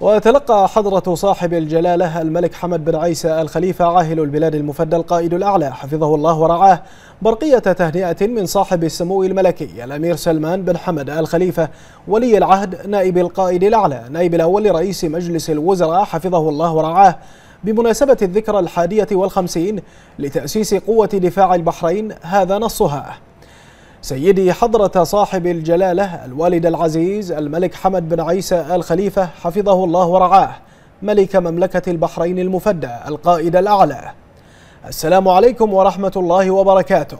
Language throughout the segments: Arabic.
وتلقى حضرة صاحب الجلالة الملك حمد بن عيسى الخليفة عاهل البلاد المفدى القائد الأعلى حفظه الله ورعاه برقية تهنئة من صاحب السمو الملكي الأمير سلمان بن حمد الخليفة ولي العهد نائب القائد الأعلى نائب الأول رئيس مجلس الوزراء حفظه الله ورعاه بمناسبة الذكرى الحادية والخمسين لتأسيس قوة دفاع البحرين هذا نصها سيدي حضرة صاحب الجلالة الوالد العزيز الملك حمد بن عيسى آل خليفة حفظه الله ورعاه ملك مملكة البحرين المفدى القائد الأعلى السلام عليكم ورحمة الله وبركاته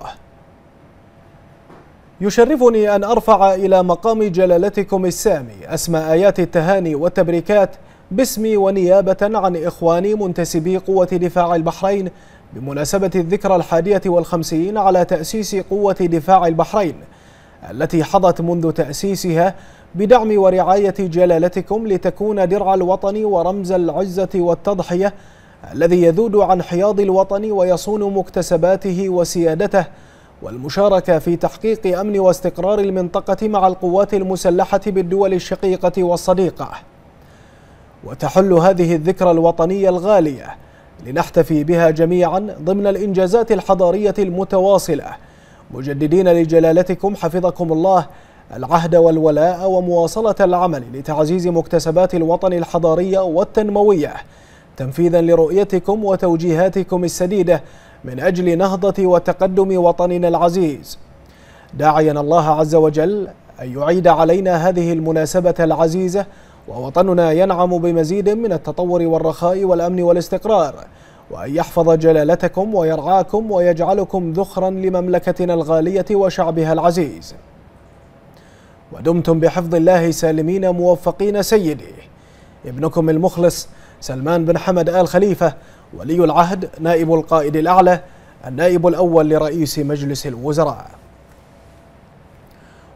يشرفني أن أرفع إلى مقام جلالتكم السامي أسمى آيات التهاني والتبريكات باسمي ونيابة عن إخواني منتسبي قوة دفاع البحرين بمناسبة الذكرى الحادية والخمسين على تأسيس قوة دفاع البحرين التي حظت منذ تأسيسها بدعم ورعاية جلالتكم لتكون درع الوطن ورمز العزة والتضحية الذي يذود عن حياض الوطن ويصون مكتسباته وسيادته والمشاركة في تحقيق أمن واستقرار المنطقة مع القوات المسلحة بالدول الشقيقة والصديقة وتحل هذه الذكرى الوطنية الغالية لنحتفي بها جميعا ضمن الإنجازات الحضارية المتواصلة مجددين لجلالتكم حفظكم الله العهد والولاء ومواصلة العمل لتعزيز مكتسبات الوطن الحضارية والتنموية تنفيذا لرؤيتكم وتوجيهاتكم السديدة من أجل نهضة وتقدم وطننا العزيز داعيا الله عز وجل أن يعيد علينا هذه المناسبة العزيزة ووطننا ينعم بمزيد من التطور والرخاء والأمن والاستقرار وأن يحفظ جلالتكم ويرعاكم ويجعلكم ذخرا لمملكتنا الغالية وشعبها العزيز ودمتم بحفظ الله سالمين موفقين سيدي ابنكم المخلص سلمان بن حمد آل خليفة ولي العهد نائب القائد الأعلى النائب الأول لرئيس مجلس الوزراء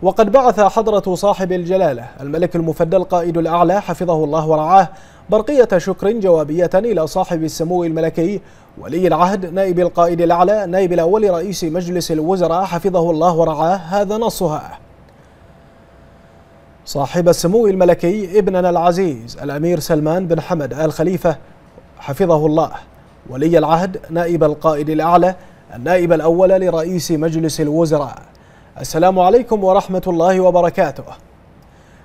وقد بعث حضرة صاحب الجلالة الملك المفدى القائد الأعلى حفظه الله ورعاه برقية شكر جوابية إلى صاحب السمو الملكي ولي العهد نائب القائد الأعلى نائب الأول رئيس مجلس الوزراء حفظه الله ورعاه هذا نصها صاحب السمو الملكي ابننا العزيز الأمير سلمان بن حمد آل خليفة حفظه الله ولي العهد نائب القائد الأعلى النائب الأول لرئيس مجلس الوزراء السلام عليكم ورحمة الله وبركاته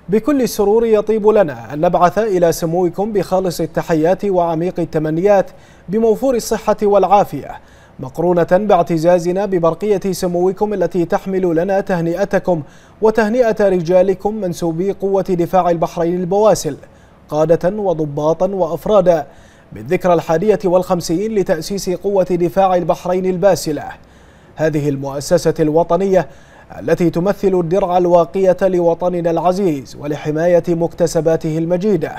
بكل السرور يطيب لنا أن نبعث إلى سموكم بخالص التحيات وعميق التمنيات بموفور الصحة والعافية مقرونة باعتزازنا ببرقية سموكم التي تحمل لنا تهنئتكم وتهنئة رجالكم منسوبي قوة دفاع البحرين البواسل قادة وضباطا وأفرادا بالذكرى الحادية والخمسين لتأسيس قوة دفاع البحرين الباسلة هذه المؤسسة الوطنية التي تمثل الدرع الواقية لوطننا العزيز ولحماية مكتسباته المجيدة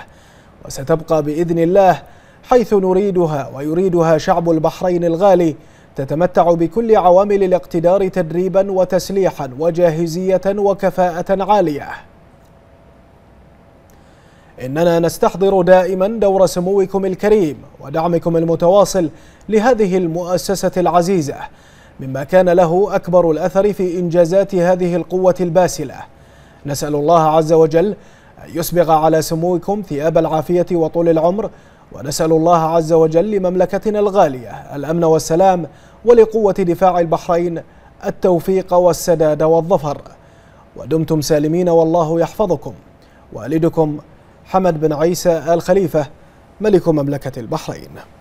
وستبقى بإذن الله حيث نريدها ويريدها شعب البحرين الغالي تتمتع بكل عوامل الاقتدار تدريبا وتسليحا وجاهزية وكفاءة عالية إننا نستحضر دائما دور سموكم الكريم ودعمكم المتواصل لهذه المؤسسة العزيزة مما كان له أكبر الأثر في إنجازات هذه القوة الباسلة نسأل الله عز وجل أن يسبغ على سموكم ثياب العافية وطول العمر ونسأل الله عز وجل لمملكتنا الغالية الأمن والسلام ولقوة دفاع البحرين التوفيق والسداد والظفر ودمتم سالمين والله يحفظكم والدكم حمد بن عيسى آل خليفة ملك مملكة البحرين